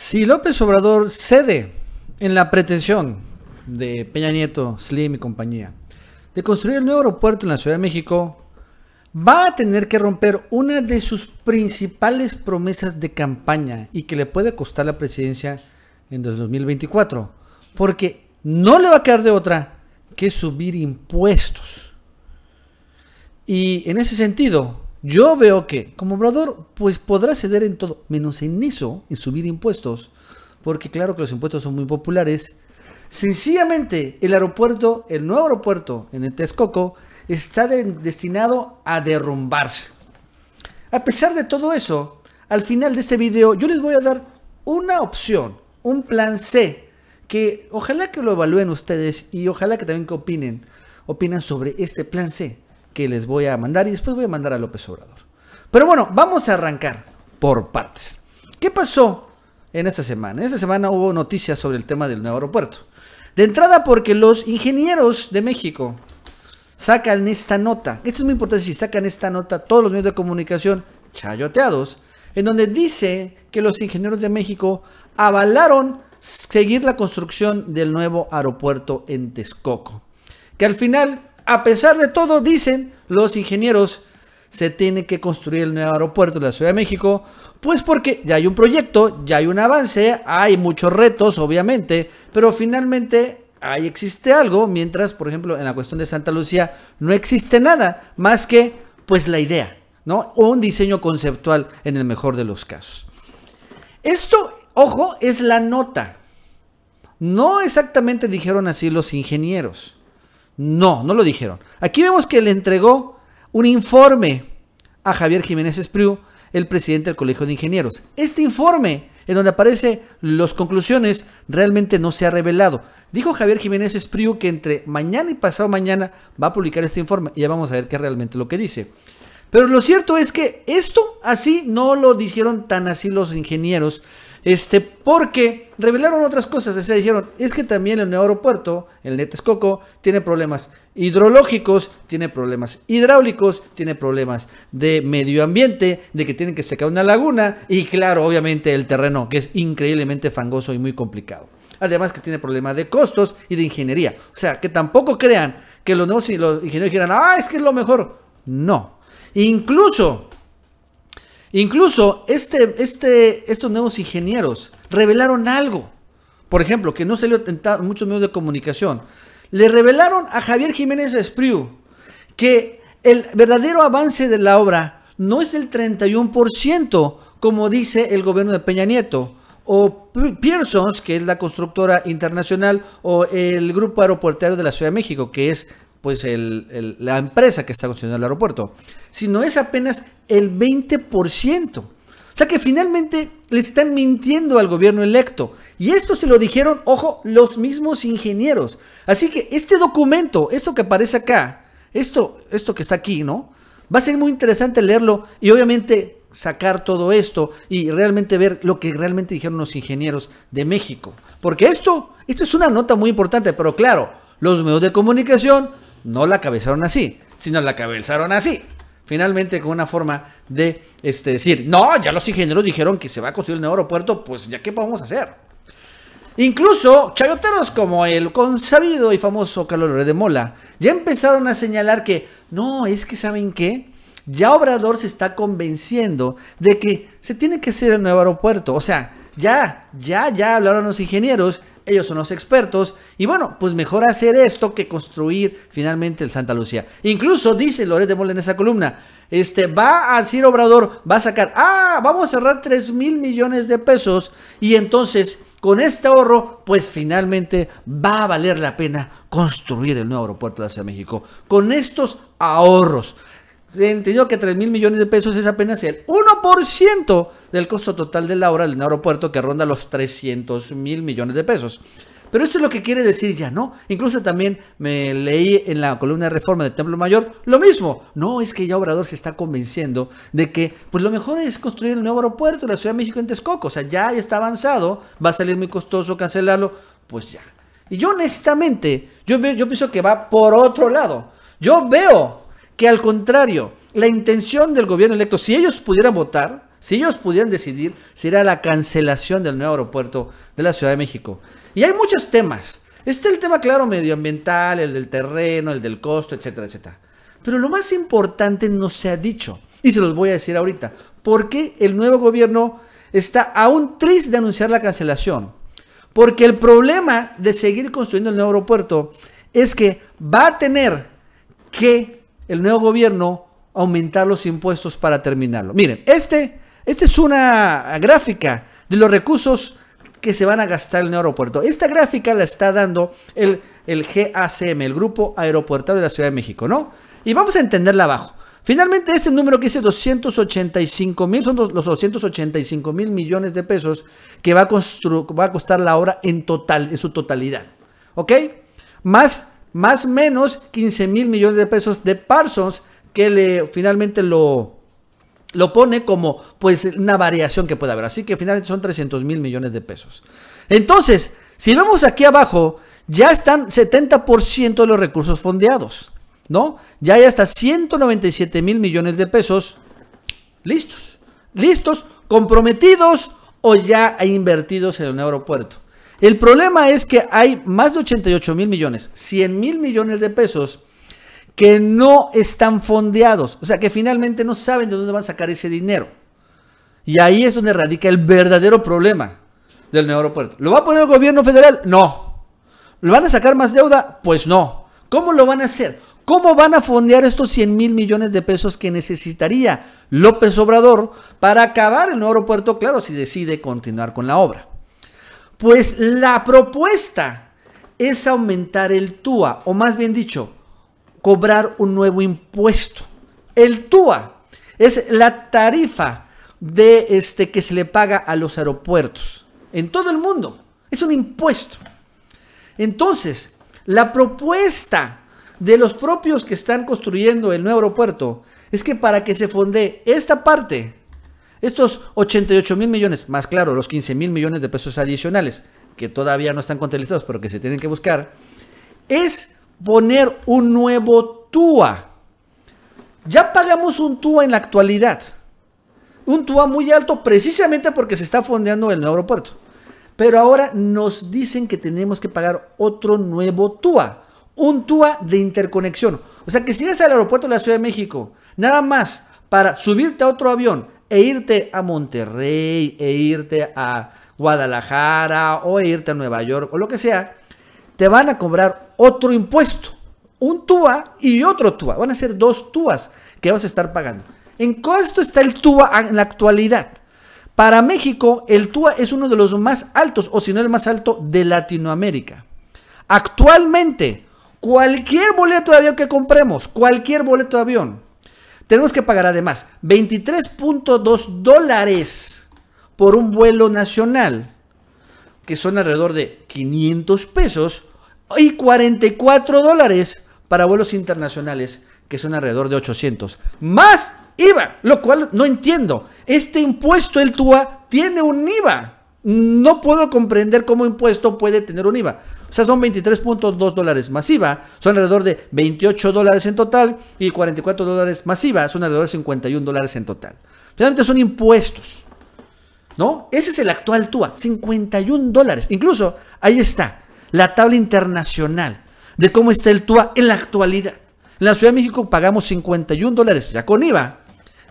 Si López Obrador cede en la pretensión de Peña Nieto, Slim y compañía de construir el nuevo aeropuerto en la Ciudad de México, va a tener que romper una de sus principales promesas de campaña y que le puede costar la presidencia en 2024, porque no le va a quedar de otra que subir impuestos. Y en ese sentido, yo veo que como obrador, pues podrá ceder en todo, menos en eso, en subir impuestos, porque claro que los impuestos son muy populares. Sencillamente, el aeropuerto, el nuevo aeropuerto en el Texcoco, está destinado a derrumbarse. A pesar de todo eso, al final de este video yo les voy a dar una opción, un plan C, que ojalá que lo evalúen ustedes y ojalá que también que opinen, sobre este plan C que les voy a mandar y después voy a mandar a López Obrador. Pero bueno, vamos a arrancar por partes. ¿Qué pasó en esta semana? En esa semana hubo noticias sobre el tema del nuevo aeropuerto. De entrada porque los ingenieros de México sacan esta nota. Esto es muy importante, si sacan esta nota todos los medios de comunicación chayoteados, en donde dice que los ingenieros de México avalaron seguir la construcción del nuevo aeropuerto en Texcoco. Que al final a pesar de todo, dicen los ingenieros, se tiene que construir el nuevo aeropuerto de la Ciudad de México, pues porque ya hay un proyecto, ya hay un avance, hay muchos retos, obviamente, pero finalmente ahí existe algo, mientras, por ejemplo, en la cuestión de Santa Lucía no existe nada más que, pues, la idea, ¿no? O un diseño conceptual en el mejor de los casos. Esto, ojo, es la nota. No exactamente dijeron así los ingenieros. No, no lo dijeron. Aquí vemos que le entregó un informe a Javier Jiménez Espriu, el presidente del Colegio de Ingenieros. Este informe, en donde aparece las conclusiones, realmente no se ha revelado. Dijo Javier Jiménez Espriu que entre mañana y pasado mañana va a publicar este informe ya vamos a ver qué es realmente lo que dice. Pero lo cierto es que esto así no lo dijeron tan así los ingenieros, este, porque revelaron otras cosas. es dijeron, es que también el nuevo aeropuerto, el NETESCOCO, tiene problemas hidrológicos, tiene problemas hidráulicos, tiene problemas de medio ambiente, de que tienen que secar una laguna y claro, obviamente el terreno, que es increíblemente fangoso y muy complicado. Además que tiene problemas de costos y de ingeniería. O sea, que tampoco crean que los nuevos los ingenieros dijeran, ah, es que es lo mejor. No. Incluso Incluso este, este, estos nuevos ingenieros revelaron algo. Por ejemplo, que no salió en muchos medios de comunicación. Le revelaron a Javier Jiménez Espriu que el verdadero avance de la obra no es el 31%, como dice el gobierno de Peña Nieto, o Pearsons, que es la constructora internacional, o el Grupo Aeroportuario de la Ciudad de México, que es pues la empresa que está construyendo el aeropuerto, sino es apenas el 20%. O sea que finalmente le están mintiendo al gobierno electo. Y esto se lo dijeron, ojo, los mismos ingenieros. Así que este documento, esto que aparece acá, esto, esto que está aquí, ¿no? Va a ser muy interesante leerlo y obviamente sacar todo esto y realmente ver lo que realmente dijeron los ingenieros de México. Porque esto, esto es una nota muy importante, pero claro, los medios de comunicación, no la cabezaron así, sino la cabezaron así. Finalmente, con una forma de este, decir, no, ya los ingenieros dijeron que se va a construir el nuevo aeropuerto, pues ya qué podemos hacer. Incluso chayoteros como el consabido y famoso Carlos de Mola ya empezaron a señalar que, no, es que saben qué, ya Obrador se está convenciendo de que se tiene que hacer el nuevo aeropuerto. O sea, ya, ya, ya hablaron los ingenieros ellos son los expertos. Y bueno, pues mejor hacer esto que construir finalmente el Santa Lucía. Incluso dice Loret de en esa columna, este, va a decir Obrador, va a sacar, ah, vamos a cerrar 3 mil millones de pesos y entonces con este ahorro, pues finalmente va a valer la pena construir el nuevo aeropuerto de México. Con estos ahorros se entendió que 3 mil millones de pesos es apenas el 1% del costo total de la obra del aeropuerto que ronda los 300 mil millones de pesos. Pero eso es lo que quiere decir ya, ¿no? Incluso también me leí en la columna de reforma de Templo Mayor lo mismo. No, es que ya Obrador se está convenciendo de que pues lo mejor es construir el nuevo aeropuerto de la Ciudad de México en Texcoco. O sea, ya está avanzado, va a salir muy costoso cancelarlo, pues ya. Y yo honestamente, yo pienso que va por otro lado. Yo veo que al contrario, la intención del gobierno electo, si ellos pudieran votar, si ellos pudieran decidir, sería la cancelación del nuevo aeropuerto de la Ciudad de México. Y hay muchos temas. Está el tema, claro, medioambiental, el del terreno, el del costo, etcétera, etcétera. Pero lo más importante no se ha dicho, y se los voy a decir ahorita, porque el nuevo gobierno está aún triste de anunciar la cancelación. Porque el problema de seguir construyendo el nuevo aeropuerto es que va a tener que el nuevo gobierno aumentar los impuestos para terminarlo. Miren, este, esta es una gráfica de los recursos que se van a gastar en el aeropuerto. Esta gráfica la está dando el, el GACM, el Grupo Aeropuertario de la Ciudad de México, ¿no? Y vamos a entenderla abajo. Finalmente, este número que dice 285 mil, son los 285 mil millones de pesos que va a, va a costar la obra en total, en su totalidad. ¿Ok? Más más o menos 15 mil millones de pesos de Parsons, que le, finalmente lo, lo pone como pues una variación que puede haber. Así que finalmente son 300 mil millones de pesos. Entonces, si vemos aquí abajo, ya están 70% de los recursos fondeados, ¿no? Ya hay hasta 197 mil millones de pesos listos, listos, comprometidos o ya invertidos en un aeropuerto. El problema es que hay más de 88 mil millones, 100 mil millones de pesos que no están fondeados, o sea que finalmente no saben de dónde van a sacar ese dinero. Y ahí es donde radica el verdadero problema del nuevo aeropuerto. ¿Lo va a poner el gobierno federal? No. ¿Lo van a sacar más deuda? Pues no. ¿Cómo lo van a hacer? ¿Cómo van a fondear estos 100 mil millones de pesos que necesitaría López Obrador para acabar el nuevo aeropuerto? Claro, si decide continuar con la obra. Pues la propuesta es aumentar el TUA, o más bien dicho, cobrar un nuevo impuesto. El TUA es la tarifa de este que se le paga a los aeropuertos en todo el mundo. Es un impuesto. Entonces, la propuesta de los propios que están construyendo el nuevo aeropuerto es que para que se fonde esta parte estos 88 mil millones, más claro, los 15 mil millones de pesos adicionales, que todavía no están contabilizados, pero que se tienen que buscar, es poner un nuevo TUA. Ya pagamos un TUA en la actualidad. Un TUA muy alto precisamente porque se está fondeando el nuevo aeropuerto. Pero ahora nos dicen que tenemos que pagar otro nuevo TUA. Un TUA de interconexión. O sea que si eres al aeropuerto de la Ciudad de México, nada más para subirte a otro avión, e irte a Monterrey, e irte a Guadalajara, o e irte a Nueva York, o lo que sea, te van a cobrar otro impuesto. Un TUA y otro TUA. Van a ser dos TUAs que vas a estar pagando. ¿En cuánto está el TUA en la actualidad? Para México, el TUA es uno de los más altos, o si no el más alto, de Latinoamérica. Actualmente, cualquier boleto de avión que compremos, cualquier boleto de avión, tenemos que pagar además 23.2 dólares por un vuelo nacional, que son alrededor de 500 pesos, y 44 dólares para vuelos internacionales, que son alrededor de 800. Más IVA, lo cual no entiendo. Este impuesto, el TUA, tiene un IVA. No puedo comprender cómo impuesto puede tener un IVA. O sea, son 23.2 dólares masiva, son alrededor de 28 dólares en total y 44 dólares masiva, son alrededor de 51 dólares en total. Finalmente son impuestos, ¿no? Ese es el actual TUA, 51 dólares. Incluso ahí está la tabla internacional de cómo está el TUA en la actualidad. En la Ciudad de México pagamos 51 dólares ya con IVA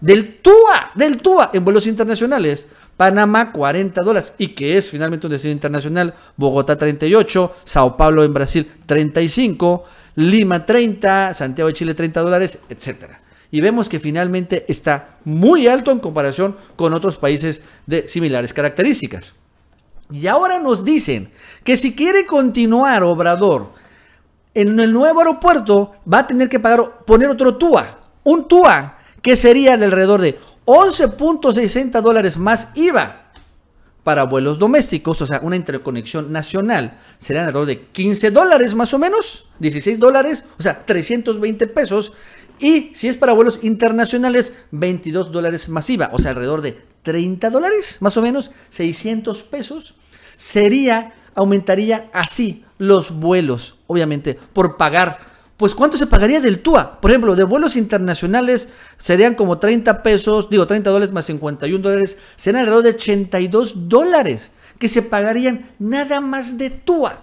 del TUA, del TUA en vuelos internacionales Panamá 40 dólares y que es finalmente un destino internacional, Bogotá 38, Sao Paulo en Brasil 35, Lima 30, Santiago de Chile 30 dólares, etc. Y vemos que finalmente está muy alto en comparación con otros países de similares características. Y ahora nos dicen que si quiere continuar Obrador en el nuevo aeropuerto, va a tener que pagar, poner otro TUA, un TUA que sería de alrededor de 11.60 dólares más IVA para vuelos domésticos, o sea, una interconexión nacional, serían alrededor de 15 dólares más o menos, 16 dólares, o sea, 320 pesos. Y si es para vuelos internacionales, 22 dólares más IVA, o sea, alrededor de 30 dólares, más o menos, 600 pesos. Sería, aumentaría así los vuelos, obviamente, por pagar pues ¿cuánto se pagaría del TUA? Por ejemplo, de vuelos internacionales serían como 30 pesos, digo 30 dólares más 51 dólares, serían alrededor de 82 dólares que se pagarían nada más de TUA.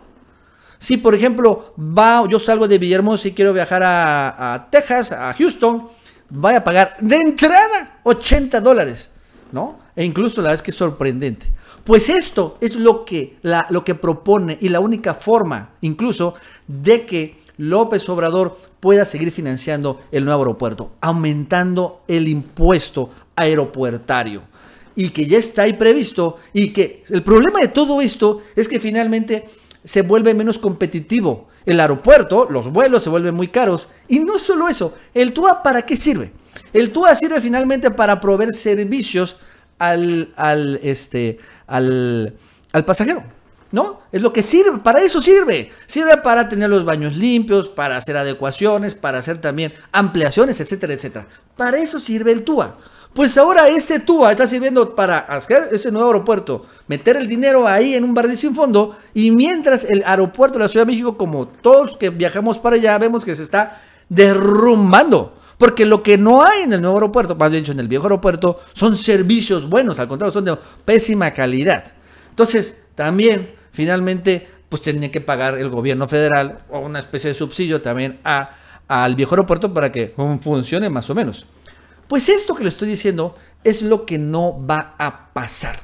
Si, por ejemplo, va, yo salgo de Villahermosa y quiero viajar a, Texas, a Houston, voy a pagar de entrada 80 dólares, ¿no? E incluso la verdad es que es sorprendente. Pues esto es lo que, lo que propone y la única forma, incluso, de que López Obrador pueda seguir financiando el nuevo aeropuerto, aumentando el impuesto aeropuertario y que ya está ahí previsto y que el problema de todo esto es que finalmente se vuelve menos competitivo. El aeropuerto, los vuelos se vuelven muy caros y no solo eso, el TUA para qué sirve? El TUA sirve finalmente para proveer servicios al, este, al pasajero. ¿no? Es lo que sirve, para eso sirve. Sirve para tener los baños limpios, para hacer adecuaciones, para hacer también ampliaciones, etcétera, etcétera. Para eso sirve el TUA. Pues ahora ese TUA está sirviendo para hacer ese nuevo aeropuerto, meter el dinero ahí en un barril sin fondo y mientras el aeropuerto de la Ciudad de México, como todos que viajamos para allá, vemos que se está derrumbando. Porque lo que no hay en el nuevo aeropuerto, más bien dicho en el viejo aeropuerto, son servicios buenos, al contrario, son de pésima calidad. Entonces, también finalmente pues tenía que pagar el gobierno federal o una especie de subsidio también a, al viejo aeropuerto para que funcione más o menos. Pues esto que le estoy diciendo es lo que no va a pasar.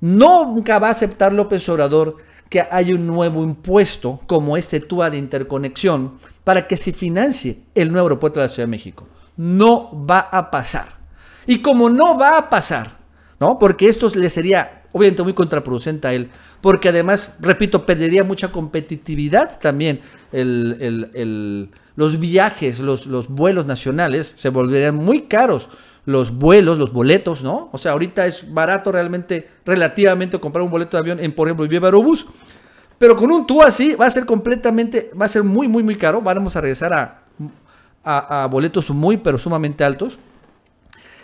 Nunca va a aceptar López Obrador que haya un nuevo impuesto como este TUA de interconexión para que se financie el nuevo aeropuerto de la Ciudad de México. No va a pasar. Y como no va a pasar, ¿no? Porque esto le sería obviamente muy contraproducente a él, porque además, repito, perdería mucha competitividad también. El, los viajes, los, los vuelos nacionales se volverían muy caros. Los vuelos, los boletos, ¿no? O sea, ahorita es barato realmente, relativamente comprar un boleto de avión en, por ejemplo, Viva Aerobús. Pero con un tú así va a ser completamente, va a ser muy, muy, muy caro. Vamos a regresar a boletos muy, pero sumamente altos.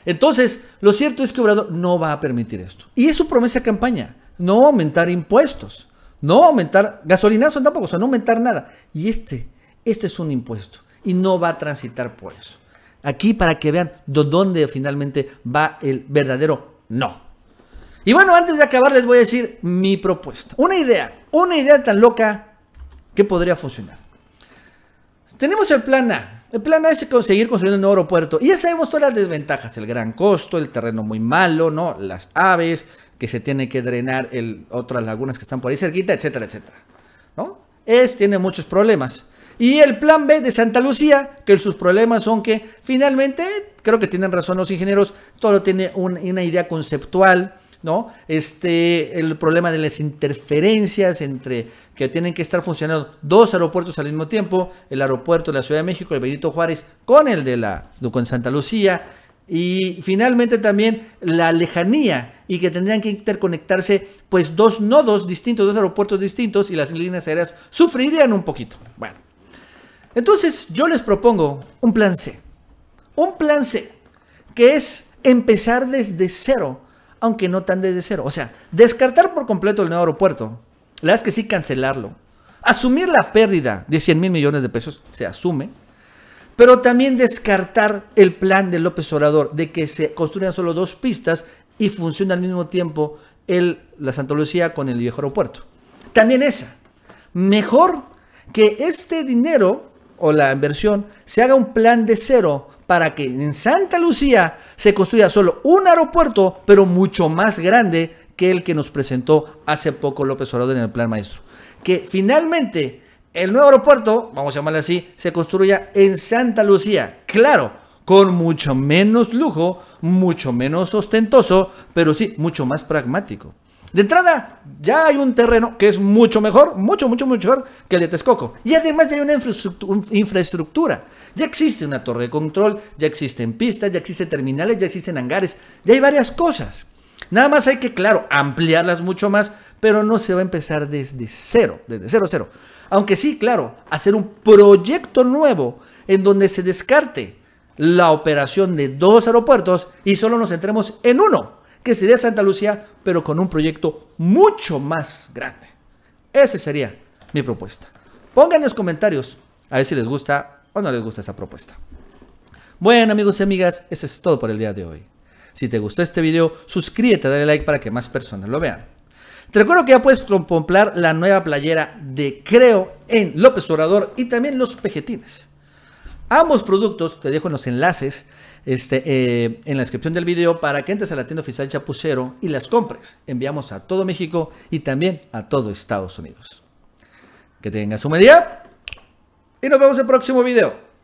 Entonces, lo cierto es que Obrador no va a permitir esto. Y es su promesa de campaña, no aumentar impuestos, no aumentar gasolinazo tampoco, o sea, no aumentar nada. Y este, este es un impuesto y no va a transitar por eso. Aquí para que vean de dónde finalmente va el verdadero no. Y bueno, antes de acabar les voy a decir mi propuesta. Una idea, una idea tan loca que podría funcionar. Tenemos el plan A, el plan A es conseguir construir un nuevo aeropuerto. Y ya sabemos todas las desventajas, el gran costo, el terreno muy malo, ¿no? Las aves, que se tiene que drenar otras lagunas que están por ahí cerquita, etcétera, etcétera. ¿No? Es, tiene muchos problemas. Y el plan B de Santa Lucía, que sus problemas son que finalmente, creo que tienen razón los ingenieros, todo tiene una idea conceptual, ¿no? Este, el problema de las interferencias entre que tienen que estar funcionando dos aeropuertos al mismo tiempo, el aeropuerto de la Ciudad de México, el Benito Juárez, con el de la con Santa Lucía, y finalmente también la lejanía y que tendrían que interconectarse pues dos nodos distintos, dos aeropuertos distintos y las líneas aéreas sufrirían un poquito. Bueno, entonces yo les propongo un plan C. Un plan C que es empezar desde cero aunque no tan desde cero. O sea, descartar por completo el nuevo aeropuerto. La verdad es que sí cancelarlo. Asumir la pérdida de 100 mil millones de pesos, se asume. Pero también descartar el plan de López Obrador de que se construyan solo dos pistas y funcione al mismo tiempo el, la Santa Lucía con el viejo aeropuerto. También esa. Mejor que este dinero o la inversión se haga un plan de cero para que en Santa Lucía se construya solo un aeropuerto, pero mucho más grande que el que nos presentó hace poco López Obrador en el plan maestro. Que finalmente el nuevo aeropuerto, vamos a llamarlo así, se construya en Santa Lucía. Claro, con mucho menos lujo, mucho menos ostentoso, pero sí, mucho más pragmático. De entrada, ya hay un terreno que es mucho mejor, mucho, mucho, mucho mejor que el de Texcoco. Y además ya hay una infraestructura. Ya existe una torre de control, ya existen pistas, ya existen terminales, ya existen hangares, ya hay varias cosas. Nada más hay que, claro, ampliarlas mucho más, pero no se va a empezar desde cero, desde cero, cero. Aunque sí, claro, hacer un proyecto nuevo en donde se descarte la operación de dos aeropuertos y solo nos centremos en uno, que sería Santa Lucía, pero con un proyecto mucho más grande. Esa sería mi propuesta. Pongan en los comentarios a ver si les gusta o no les gusta esa propuesta. Bueno amigos y amigas, eso es todo por el día de hoy. Si te gustó este video, suscríbete, dale like para que más personas lo vean. Te recuerdo que ya puedes comprar la nueva playera de Creo en López Obrador y también los pejetines. Ambos productos te dejo en los enlaces este, eh, en la descripción del video para que entres a la tienda oficial Chapucero y las compres. Enviamos a todo México y también a todo Estados Unidos. Que tengas su medida y nos vemos en el próximo video.